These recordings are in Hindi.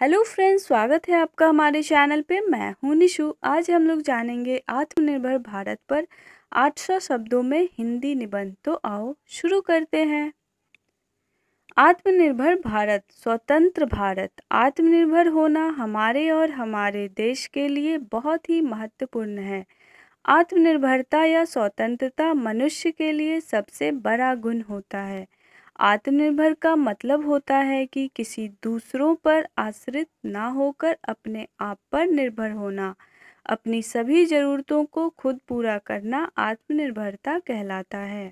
हेलो फ्रेंड्स स्वागत है आपका हमारे चैनल पे मैं हूं निशु आज हम लोग जानेंगे आत्मनिर्भर भारत पर 800 शब्दों में हिंदी निबंध तो आओ शुरू करते हैं आत्मनिर्भर भारत स्वतंत्र भारत आत्मनिर्भर होना हमारे और हमारे देश के लिए बहुत ही महत्वपूर्ण है आत्मनिर्भरता या स्वतंत्रता मनुष्य के लिए सबसे बड़ा गुण होता है आत्मनिर्भर का मतलब होता है कि किसी दूसरों पर आश्रित ना होकर अपने आप पर निर्भर होना अपनी सभी ज़रूरतों को खुद पूरा करना आत्मनिर्भरता कहलाता है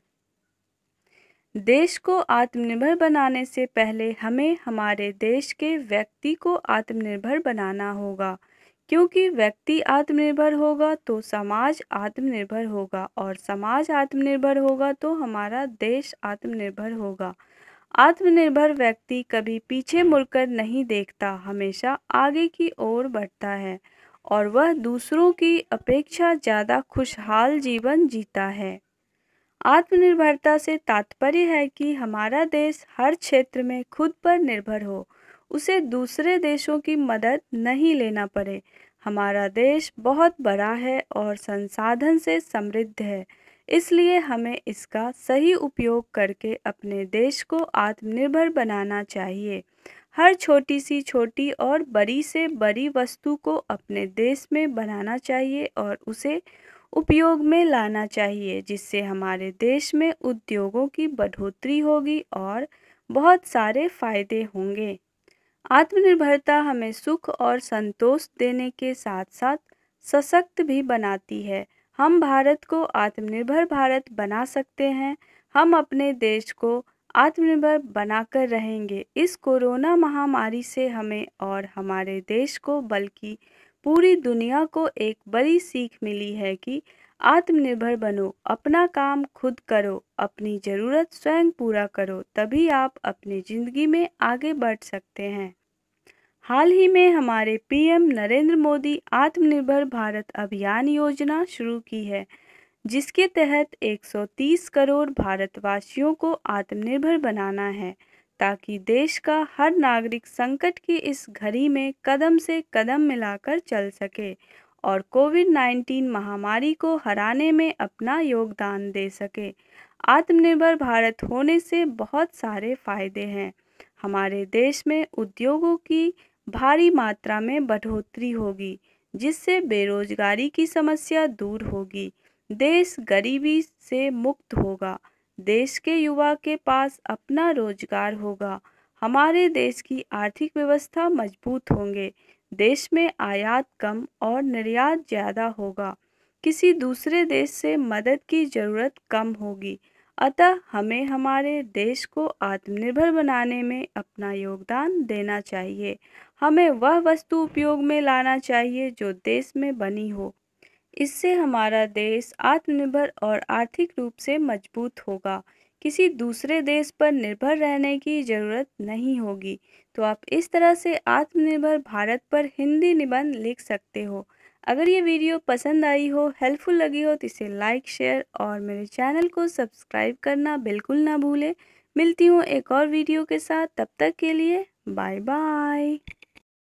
देश को आत्मनिर्भर बनाने से पहले हमें हमारे देश के व्यक्ति को आत्मनिर्भर बनाना होगा क्योंकि व्यक्ति आत्मनिर्भर होगा तो समाज आत्मनिर्भर होगा और समाज आत्मनिर्भर होगा तो हमारा देश आत्मनिर्भर होगा आत्मनिर्भर व्यक्ति कभी पीछे मुड़कर नहीं देखता हमेशा आगे की ओर बढ़ता है और वह दूसरों की अपेक्षा ज़्यादा खुशहाल जीवन जीता है आत्मनिर्भरता से तात्पर्य है कि हमारा देश हर क्षेत्र में खुद पर निर्भर हो उसे दूसरे देशों की मदद नहीं लेना पड़े हमारा देश बहुत बड़ा है और संसाधन से समृद्ध है इसलिए हमें इसका सही उपयोग करके अपने देश को आत्मनिर्भर बनाना चाहिए हर छोटी सी छोटी और बड़ी से बड़ी वस्तु को अपने देश में बनाना चाहिए और उसे उपयोग में लाना चाहिए जिससे हमारे देश में उद्योगों की बढ़ोतरी होगी और बहुत सारे फ़ायदे होंगे आत्मनिर्भरता हमें सुख और संतोष देने के साथ साथ सशक्त भी बनाती है हम भारत को आत्मनिर्भर भारत बना सकते हैं हम अपने देश को आत्मनिर्भर बनाकर रहेंगे इस कोरोना महामारी से हमें और हमारे देश को बल्कि पूरी दुनिया को एक बड़ी सीख मिली है कि आत्मनिर्भर बनो अपना काम खुद करो अपनी ज़रूरत स्वयं पूरा करो तभी आप अपनी ज़िंदगी में आगे बढ़ सकते हैं हाल ही में हमारे पीएम नरेंद्र मोदी आत्मनिर्भर भारत अभियान योजना शुरू की है जिसके तहत 130 करोड़ भारतवासियों को आत्मनिर्भर बनाना है ताकि देश का हर नागरिक संकट की इस घड़ी में कदम से कदम मिलाकर चल सके और कोविड नाइन्टीन महामारी को हराने में अपना योगदान दे सके आत्मनिर्भर भारत होने से बहुत सारे फायदे हैं हमारे देश में उद्योगों की भारी मात्रा में बढ़ोतरी होगी जिससे बेरोजगारी की समस्या दूर होगी देश गरीबी से मुक्त होगा देश के युवा के पास अपना रोजगार होगा हमारे देश की आर्थिक व्यवस्था मजबूत होंगे देश में आयात कम और निर्यात ज़्यादा होगा किसी दूसरे देश से मदद की ज़रूरत कम होगी अतः हमें हमारे देश को आत्मनिर्भर बनाने में अपना योगदान देना चाहिए हमें वह वस्तु उपयोग में लाना चाहिए जो देश में बनी हो इससे हमारा देश आत्मनिर्भर और आर्थिक रूप से मजबूत होगा किसी दूसरे देश पर निर्भर रहने की ज़रूरत नहीं होगी तो आप इस तरह से आत्मनिर्भर भारत पर हिंदी निबंध लिख सकते हो अगर ये वीडियो पसंद आई हो हेल्पफुल लगी हो तो इसे लाइक शेयर और मेरे चैनल को सब्सक्राइब करना बिल्कुल ना भूलें मिलती हूँ एक और वीडियो के साथ तब तक के लिए बाय बाय